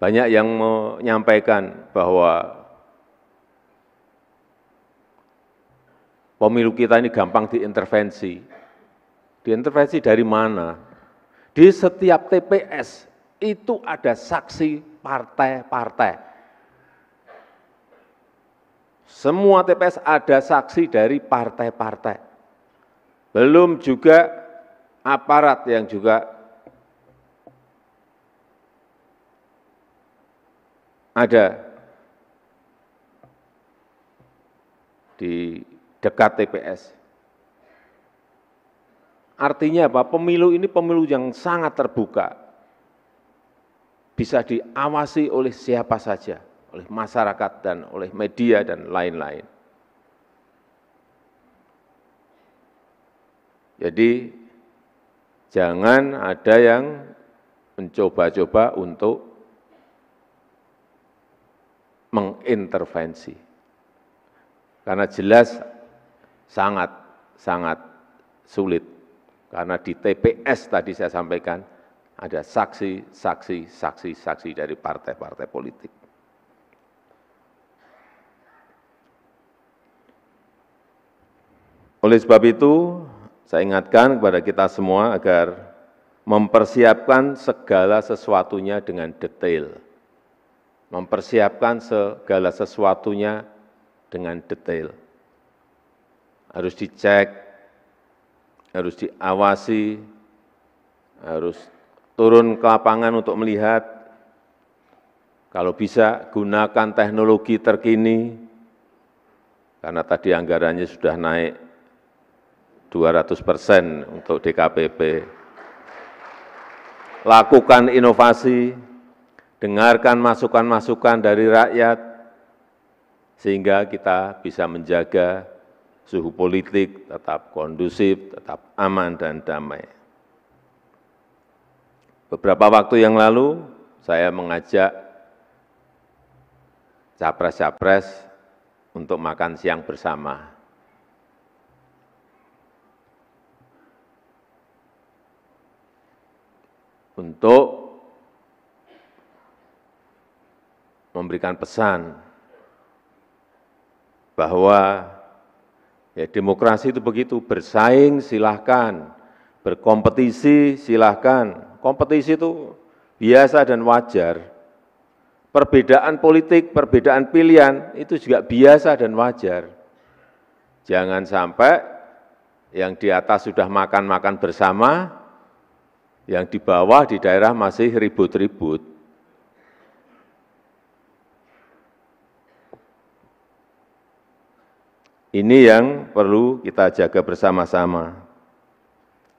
Banyak yang menyampaikan bahwa pemilu kita ini gampang diintervensi. Diintervensi dari mana? Di setiap TPS itu ada saksi partai-partai. Semua TPS ada saksi dari partai-partai. Belum juga aparat yang juga ada di dekat TPS. Artinya apa? Pemilu ini pemilu yang sangat terbuka. Bisa diawasi oleh siapa saja, oleh masyarakat dan oleh media dan lain-lain. Jadi jangan ada yang mencoba-coba untuk mengintervensi. Karena jelas sangat, sangat sulit. Karena di TPS tadi saya sampaikan, ada saksi, saksi, saksi, saksi dari partai-partai politik. Oleh sebab itu, saya ingatkan kepada kita semua agar mempersiapkan segala sesuatunya dengan detail mempersiapkan segala sesuatunya dengan detail. Harus dicek, harus diawasi, harus turun ke lapangan untuk melihat. Kalau bisa, gunakan teknologi terkini, karena tadi anggarannya sudah naik 200 persen untuk DKPP. Lakukan inovasi, dengarkan masukan-masukan dari rakyat, sehingga kita bisa menjaga suhu politik tetap kondusif, tetap aman dan damai. Beberapa waktu yang lalu, saya mengajak capres-capres untuk makan siang bersama. Untuk memberikan pesan bahwa ya demokrasi itu begitu, bersaing silahkan, berkompetisi silahkan. Kompetisi itu biasa dan wajar. Perbedaan politik, perbedaan pilihan itu juga biasa dan wajar. Jangan sampai yang di atas sudah makan-makan bersama, yang di bawah di daerah masih ribut-ribut. Ini yang perlu kita jaga bersama-sama.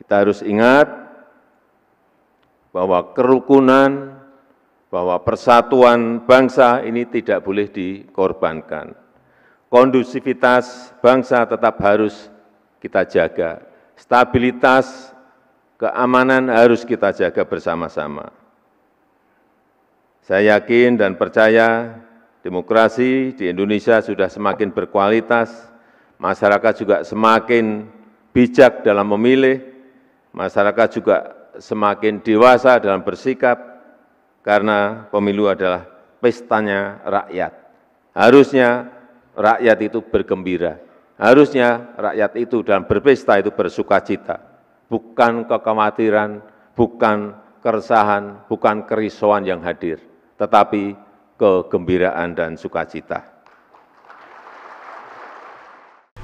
Kita harus ingat bahwa kerukunan, bahwa persatuan bangsa ini tidak boleh dikorbankan. Kondusivitas bangsa tetap harus kita jaga. Stabilitas keamanan harus kita jaga bersama-sama. Saya yakin dan percaya demokrasi di Indonesia sudah semakin berkualitas, masyarakat juga semakin bijak dalam memilih, masyarakat juga semakin dewasa dalam bersikap, karena pemilu adalah pestanya rakyat. Harusnya rakyat itu bergembira, harusnya rakyat itu dalam berpesta itu bersuka cita, bukan kekhawatiran, bukan keresahan, bukan kerisauan yang hadir, tetapi kegembiraan dan sukacita.